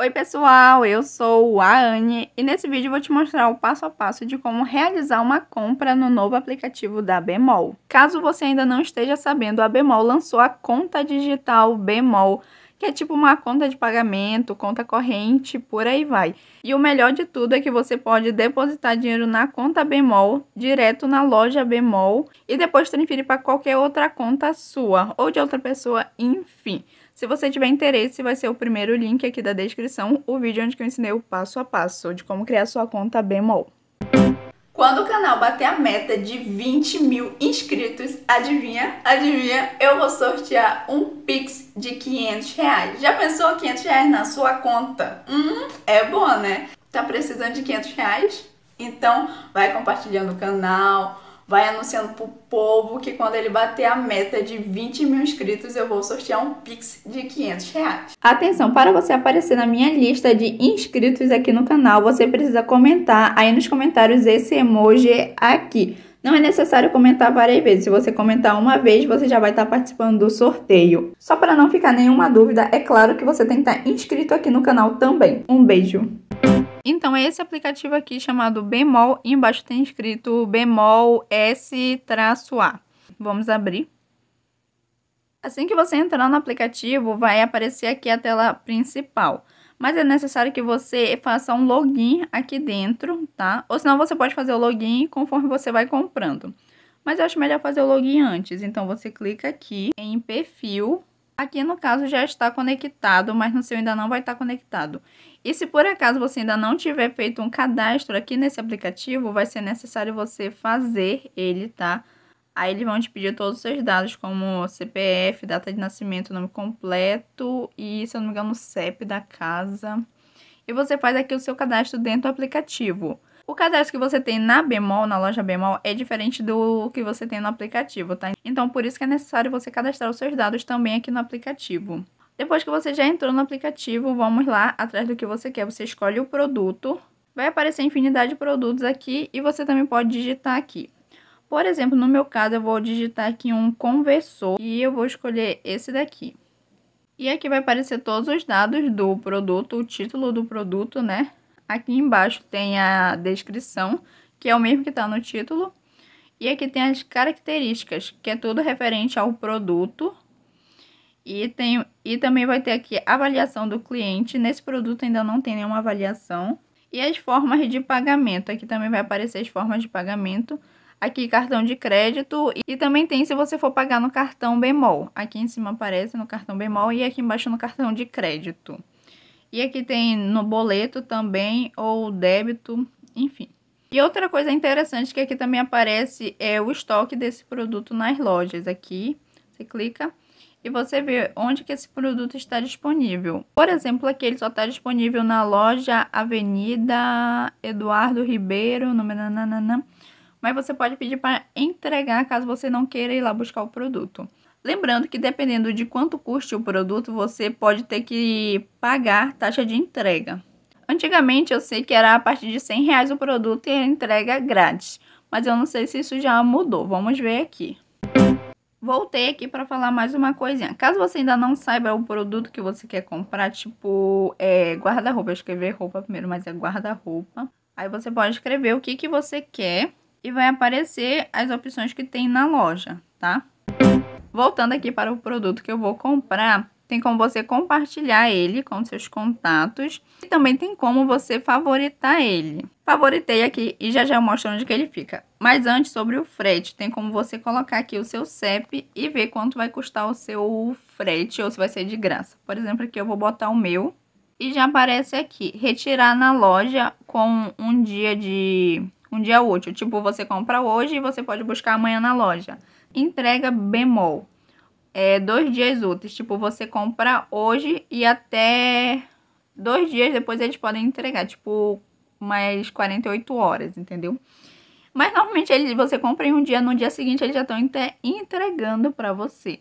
Oi pessoal, eu sou a Anne e nesse vídeo vou te mostrar o passo a passo de como realizar uma compra no novo aplicativo da Bemol. Caso você ainda não esteja sabendo, a Bemol lançou a conta digital Bemol, que é tipo uma conta de pagamento, conta corrente, por aí vai. E o melhor de tudo é que você pode depositar dinheiro na conta Bemol, direto na loja Bemol, e depois transferir para qualquer outra conta sua ou de outra pessoa, enfim. Se você tiver interesse, vai ser o primeiro link aqui da descrição, o vídeo onde eu ensinei o passo a passo de como criar sua conta bemol. Quando o canal bater a meta de 20 mil inscritos, adivinha, adivinha, eu vou sortear um Pix de 500 reais. Já pensou 500 reais na sua conta? Hum, é bom, né? Tá precisando de 500 reais? Então, vai compartilhando o canal, vai anunciando pro povo que quando ele bater a meta de 20 mil inscritos, eu vou sortear um Pix de 500 reais. Atenção, para você aparecer na minha lista de inscritos aqui no canal, você precisa comentar aí nos comentários esse emoji aqui. Não é necessário comentar várias vezes, se você comentar uma vez, você já vai estar participando do sorteio. Só para não ficar nenhuma dúvida, é claro que você tem que estar inscrito aqui no canal também. Um beijo! Então é esse aplicativo aqui chamado Bemol, embaixo tem escrito Bemol S-A. Vamos abrir. Assim que você entrar no aplicativo, vai aparecer aqui a tela principal. Mas é necessário que você faça um login aqui dentro, tá? Ou senão você pode fazer o login conforme você vai comprando. Mas eu acho melhor fazer o login antes. Então você clica aqui em perfil. Aqui no caso já está conectado, mas no seu ainda não vai estar conectado. E se por acaso você ainda não tiver feito um cadastro aqui nesse aplicativo, vai ser necessário você fazer ele, tá? Aí eles vão te pedir todos os seus dados, como CPF, data de nascimento, nome completo e, se eu não me engano, CEP da casa. E você faz aqui o seu cadastro dentro do aplicativo. O cadastro que você tem na Bemol, na loja Bemol, é diferente do que você tem no aplicativo, tá? Então, por isso que é necessário você cadastrar os seus dados também aqui no aplicativo. Depois que você já entrou no aplicativo, vamos lá atrás do que você quer. Você escolhe o produto. Vai aparecer infinidade de produtos aqui e você também pode digitar aqui. Por exemplo, no meu caso, eu vou digitar aqui um conversor e eu vou escolher esse daqui. E aqui vai aparecer todos os dados do produto, o título do produto, né? Aqui embaixo tem a descrição, que é o mesmo que está no título. E aqui tem as características, que é tudo referente ao produto, e, tem, e também vai ter aqui avaliação do cliente. Nesse produto ainda não tem nenhuma avaliação. E as formas de pagamento. Aqui também vai aparecer as formas de pagamento. Aqui cartão de crédito. E também tem se você for pagar no cartão bemol. Aqui em cima aparece no cartão bemol e aqui embaixo no cartão de crédito. E aqui tem no boleto também, ou débito, enfim. E outra coisa interessante que aqui também aparece é o estoque desse produto nas lojas. Aqui, você clica e você vê onde que esse produto está disponível. Por exemplo, aqui ele só está disponível na loja Avenida Eduardo Ribeiro, número nananã. Mas você pode pedir para entregar caso você não queira ir lá buscar o produto. Lembrando que dependendo de quanto custe o produto, você pode ter que pagar taxa de entrega. Antigamente eu sei que era a partir de 100 reais o produto e a entrega grátis, mas eu não sei se isso já mudou. Vamos ver aqui. Voltei aqui para falar mais uma coisinha. Caso você ainda não saiba o é produto que você quer comprar, tipo é, guarda-roupa. Eu escrevi roupa primeiro, mas é guarda-roupa. Aí você pode escrever o que, que você quer e vai aparecer as opções que tem na loja, tá? Voltando aqui para o produto que eu vou comprar, tem como você compartilhar ele com seus contatos e também tem como você favoritar ele. Favoritei aqui e já já eu mostro onde que ele fica. Mas antes sobre o frete, tem como você colocar aqui o seu CEP e ver quanto vai custar o seu frete ou se vai ser de graça. Por exemplo, aqui eu vou botar o meu e já aparece aqui, retirar na loja com um dia de um dia útil. Tipo, você compra hoje e você pode buscar amanhã na loja. Entrega bemol é, dois dias úteis. Tipo, você compra hoje e até dois dias depois eles podem entregar. Tipo, mais 48 horas, entendeu? Mas normalmente eles, você compra em um dia, no dia seguinte eles já estão entregando para você.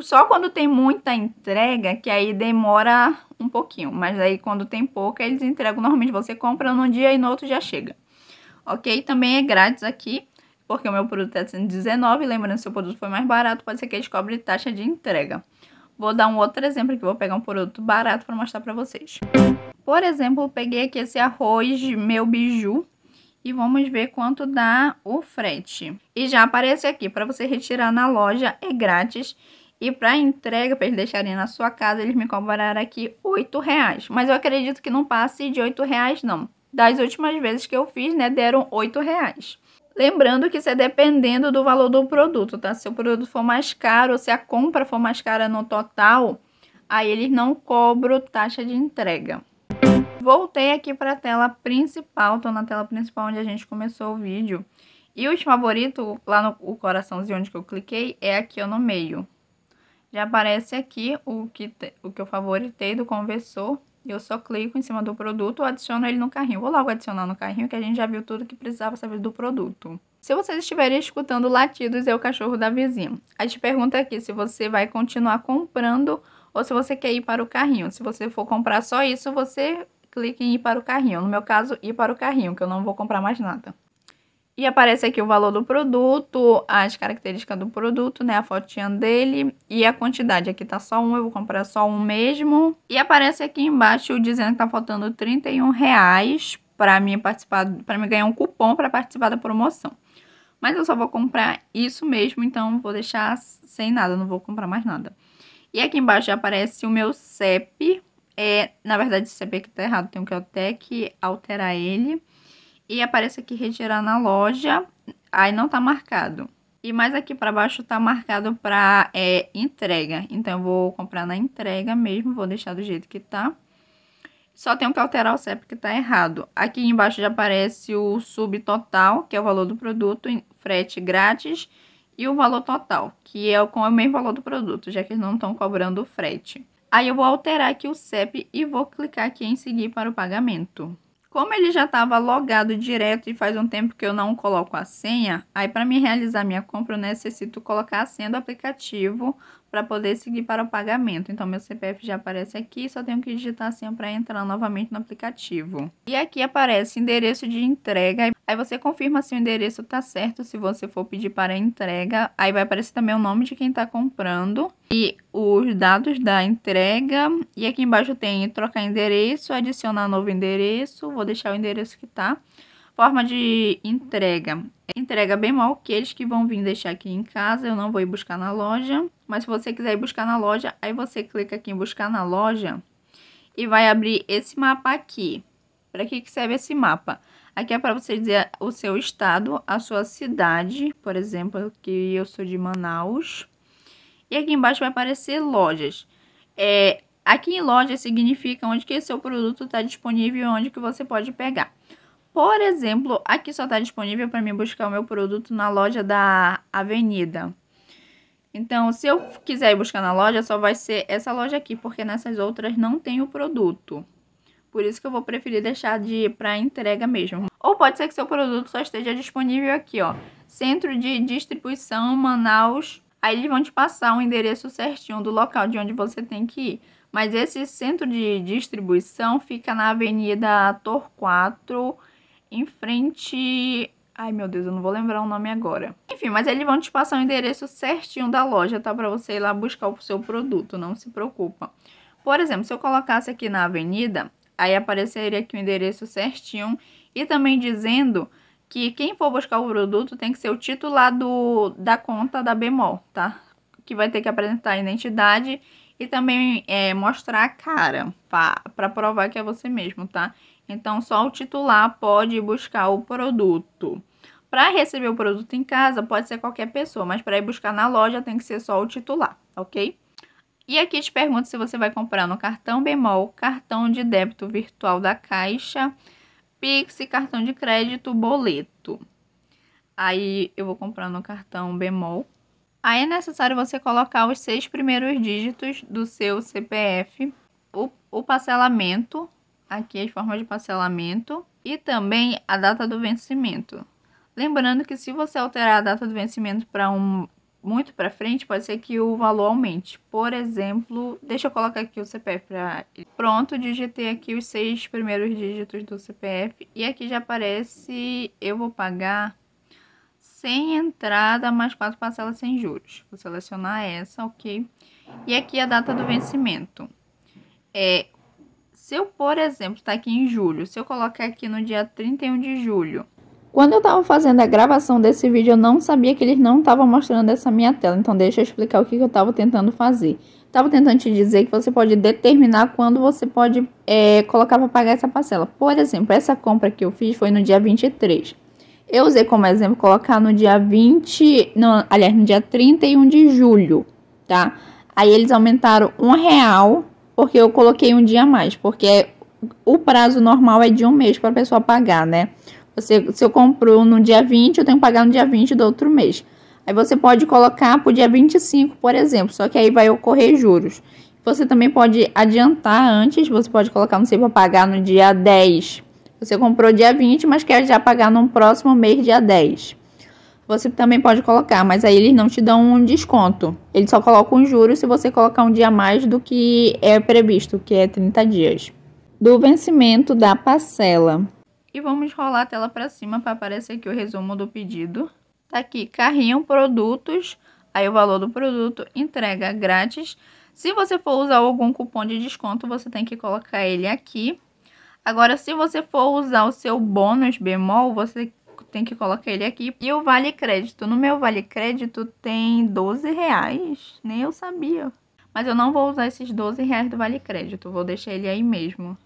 Só quando tem muita entrega, que aí demora um pouquinho. Mas aí quando tem pouca, eles entregam. Normalmente você compra num dia e no outro já chega. Ok? Também é grátis aqui porque o meu produto é 119, 19, lembrando se o produto foi mais barato, pode ser que eles cobrem taxa de entrega. Vou dar um outro exemplo aqui, vou pegar um produto barato para mostrar para vocês. Por exemplo, peguei aqui esse arroz meu biju e vamos ver quanto dá o frete. E já aparece aqui, para você retirar na loja é grátis e para entrega, para eles deixarem na sua casa, eles me cobraram aqui R$8,00. reais. Mas eu acredito que não passe de R$8,00 reais não. Das últimas vezes que eu fiz, né, deram R$8,00. reais. Lembrando que isso é dependendo do valor do produto, tá? Se o produto for mais caro, se a compra for mais cara no total, aí eles não cobram taxa de entrega. Voltei aqui para a tela principal, tô na tela principal onde a gente começou o vídeo. E os favoritos, lá no o coraçãozinho onde que eu cliquei, é aqui ó, no meio. Já aparece aqui o que, te, o que eu favoritei do conversor eu só clico em cima do produto, adiciono ele no carrinho. Vou logo adicionar no carrinho, que a gente já viu tudo que precisava saber do produto. Se vocês estiverem escutando latidos, é o cachorro da vizinha. A gente pergunta aqui se você vai continuar comprando ou se você quer ir para o carrinho. Se você for comprar só isso, você clique em ir para o carrinho. No meu caso, ir para o carrinho, que eu não vou comprar mais nada. E aparece aqui o valor do produto, as características do produto, né? A fotinha dele e a quantidade. Aqui tá só um, eu vou comprar só um mesmo. E aparece aqui embaixo dizendo que tá faltando 31 reais para mim participar, para me ganhar um cupom para participar da promoção. Mas eu só vou comprar isso mesmo, então vou deixar sem nada, não vou comprar mais nada. E aqui embaixo já aparece o meu CEP. É, na verdade, esse CEP aqui tá errado, tenho que até que alterar ele e aparece aqui retirar na loja, aí não tá marcado. E mais aqui para baixo tá marcado para é, entrega, então eu vou comprar na entrega mesmo, vou deixar do jeito que tá. Só tenho que alterar o CEP que tá errado. Aqui embaixo já aparece o subtotal, que é o valor do produto, frete grátis, e o valor total, que é com o mesmo valor do produto, já que eles não estão cobrando o frete. Aí eu vou alterar aqui o CEP e vou clicar aqui em seguir para o pagamento. Como ele já estava logado direto e faz um tempo que eu não coloco a senha, aí para me realizar minha compra eu necessito colocar a senha do aplicativo para poder seguir para o pagamento. Então, meu CPF já aparece aqui, só tenho que digitar a senha para entrar novamente no aplicativo. E aqui aparece endereço de entrega, aí você confirma se o endereço está certo, se você for pedir para entrega, aí vai aparecer também o nome de quem está comprando e os dados da entrega. E aqui embaixo tem trocar endereço, adicionar novo endereço, vou deixar o endereço que está Forma de entrega. Entrega bem mal aqueles que vão vir deixar aqui em casa. Eu não vou ir buscar na loja. Mas se você quiser ir buscar na loja, aí você clica aqui em buscar na loja. E vai abrir esse mapa aqui. Para que, que serve esse mapa? Aqui é para você dizer o seu estado, a sua cidade. Por exemplo, que eu sou de Manaus. E aqui embaixo vai aparecer lojas. É, aqui em loja significa onde que seu produto está disponível e onde que você pode pegar. Por exemplo, aqui só está disponível para mim buscar o meu produto na loja da avenida. Então, se eu quiser ir buscar na loja, só vai ser essa loja aqui, porque nessas outras não tem o produto. Por isso que eu vou preferir deixar de para entrega mesmo. Ou pode ser que seu produto só esteja disponível aqui, ó. Centro de distribuição Manaus. Aí eles vão te passar o um endereço certinho do local de onde você tem que ir. Mas esse centro de distribuição fica na Avenida Torquato em frente... Ai, meu Deus, eu não vou lembrar o nome agora. Enfim, mas eles vão te passar o endereço certinho da loja, tá? Pra você ir lá buscar o seu produto, não se preocupa. Por exemplo, se eu colocasse aqui na avenida, aí apareceria aqui o endereço certinho e também dizendo que quem for buscar o produto tem que ser o titular do, da conta da Bemol, tá? Que vai ter que apresentar a identidade e também é, mostrar a cara para provar que é você mesmo, tá? Então, só o titular pode buscar o produto. Para receber o produto em casa, pode ser qualquer pessoa, mas para ir buscar na loja tem que ser só o titular, ok? E aqui te pergunto se você vai comprar no cartão bemol, cartão de débito virtual da Caixa, Pix, cartão de crédito, boleto. Aí eu vou comprar no cartão bemol. Aí é necessário você colocar os seis primeiros dígitos do seu CPF, o, o parcelamento aqui as formas de parcelamento e também a data do vencimento. Lembrando que se você alterar a data do vencimento para um muito para frente, pode ser que o valor aumente. Por exemplo, deixa eu colocar aqui o CPF para Pronto, digitei aqui os seis primeiros dígitos do CPF e aqui já aparece eu vou pagar sem entrada mais quatro parcelas sem juros. Vou selecionar essa, OK? E aqui a data do vencimento. É, se eu, por exemplo, está aqui em julho, se eu colocar aqui no dia 31 de julho. Quando eu estava fazendo a gravação desse vídeo, eu não sabia que eles não estavam mostrando essa minha tela. Então, deixa eu explicar o que, que eu estava tentando fazer. Estava tentando te dizer que você pode determinar quando você pode é, colocar para pagar essa parcela. Por exemplo, essa compra que eu fiz foi no dia 23. Eu usei como exemplo colocar no dia 20, no, aliás, no dia 31 de julho, tá? Aí eles aumentaram um real porque eu coloquei um dia a mais, porque é, o prazo normal é de um mês para a pessoa pagar, né? Você, se eu compro no dia 20, eu tenho que pagar no dia 20 do outro mês. Aí você pode colocar para o dia 25, por exemplo, só que aí vai ocorrer juros. Você também pode adiantar antes, você pode colocar, não sei, para pagar no dia 10. Você comprou dia 20, mas quer já pagar no próximo mês, dia 10 você também pode colocar, mas aí eles não te dão um desconto. Eles só colocam um juros se você colocar um dia a mais do que é previsto, que é 30 dias. Do vencimento da parcela. E vamos rolar a tela para cima para aparecer aqui o resumo do pedido. Tá aqui, carrinho, produtos, aí o valor do produto, entrega grátis. Se você for usar algum cupom de desconto, você tem que colocar ele aqui. Agora, se você for usar o seu bônus bemol, você tem que colocar ele aqui. E o vale crédito. No meu vale crédito tem 12 reais. Nem eu sabia. Mas eu não vou usar esses 12 reais do vale crédito. Vou deixar ele aí mesmo.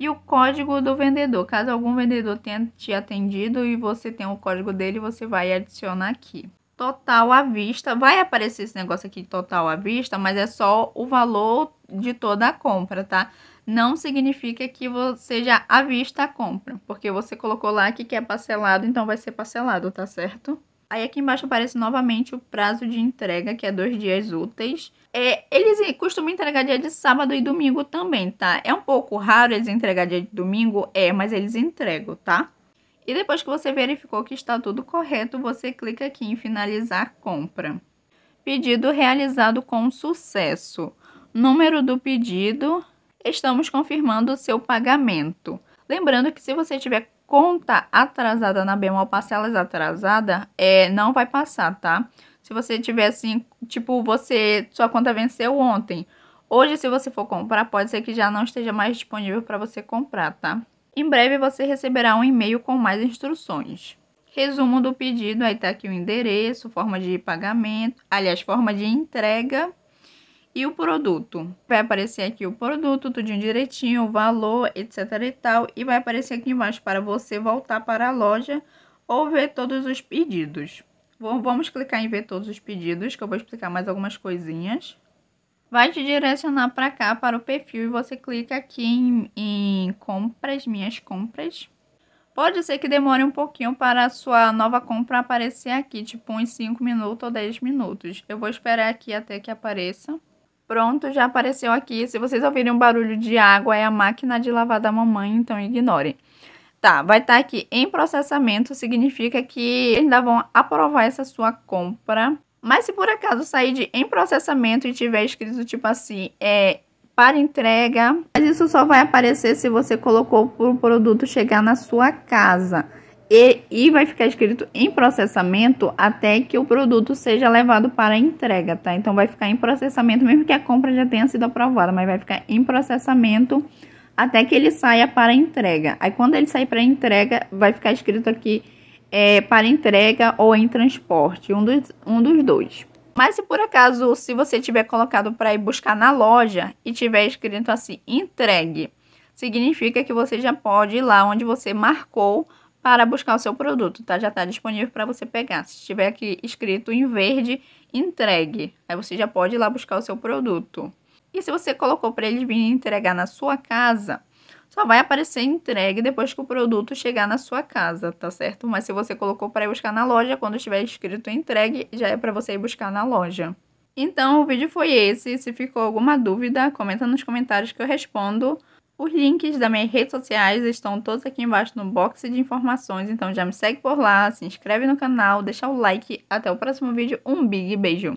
E o código do vendedor. Caso algum vendedor tenha te atendido e você tenha o código dele, você vai adicionar aqui. Total à vista. Vai aparecer esse negócio aqui, total à vista, mas é só o valor de toda a compra, tá? não significa que você já avista a compra, porque você colocou lá que quer parcelado, então vai ser parcelado, tá certo? Aí aqui embaixo aparece novamente o prazo de entrega, que é dois dias úteis. É, eles costumam entregar dia de sábado e domingo também, tá? É um pouco raro eles entregar dia de domingo, é, mas eles entregam, tá? E depois que você verificou que está tudo correto, você clica aqui em finalizar compra. Pedido realizado com sucesso. Número do pedido estamos confirmando o seu pagamento. Lembrando que se você tiver conta atrasada na Bemol, parcelas atrasada, é, não vai passar, tá? Se você tiver assim, tipo, você sua conta venceu ontem. Hoje, se você for comprar, pode ser que já não esteja mais disponível para você comprar, tá? Em breve você receberá um e-mail com mais instruções. Resumo do pedido, aí tá aqui o endereço, forma de pagamento, aliás, forma de entrega e o produto. Vai aparecer aqui o produto, tudinho direitinho, o valor, etc e tal. E vai aparecer aqui embaixo para você voltar para a loja ou ver todos os pedidos. Vamos clicar em ver todos os pedidos, que eu vou explicar mais algumas coisinhas. Vai te direcionar para cá, para o perfil, e você clica aqui em, em compras, minhas compras. Pode ser que demore um pouquinho para a sua nova compra aparecer aqui, tipo uns 5 minutos ou 10 minutos. Eu vou esperar aqui até que apareça. Pronto, já apareceu aqui. Se vocês ouvirem um barulho de água, é a máquina de lavar da mamãe, então ignorem. Tá, vai estar tá aqui em processamento, significa que ainda vão aprovar essa sua compra. Mas se por acaso sair de em processamento e tiver escrito tipo assim, é para entrega, mas isso só vai aparecer se você colocou para o produto chegar na sua casa e, e, vai ficar escrito em processamento até que o produto seja levado para entrega, tá? Então vai ficar em processamento, mesmo que a compra já tenha sido aprovada, mas vai ficar em processamento até que ele saia para entrega. Aí quando ele sair para entrega, vai ficar escrito aqui é, para entrega ou em transporte, um dos, um dos dois. Mas se por acaso, se você tiver colocado para ir buscar na loja e tiver escrito assim, entregue, significa que você já pode ir lá onde você marcou para buscar o seu produto, tá? Já está disponível para você pegar. Se estiver aqui escrito em verde, entregue. Aí você já pode ir lá buscar o seu produto. E se você colocou para eles virem entregar na sua casa, só vai aparecer entregue depois que o produto chegar na sua casa, tá certo? Mas se você colocou para ir buscar na loja, quando estiver escrito entregue, já é para você ir buscar na loja. Então, o vídeo foi esse. Se ficou alguma dúvida, comenta nos comentários que eu respondo. Os links das minhas redes sociais estão todos aqui embaixo no box de informações, então já me segue por lá, se inscreve no canal, deixa o like. Até o próximo vídeo, um big beijo!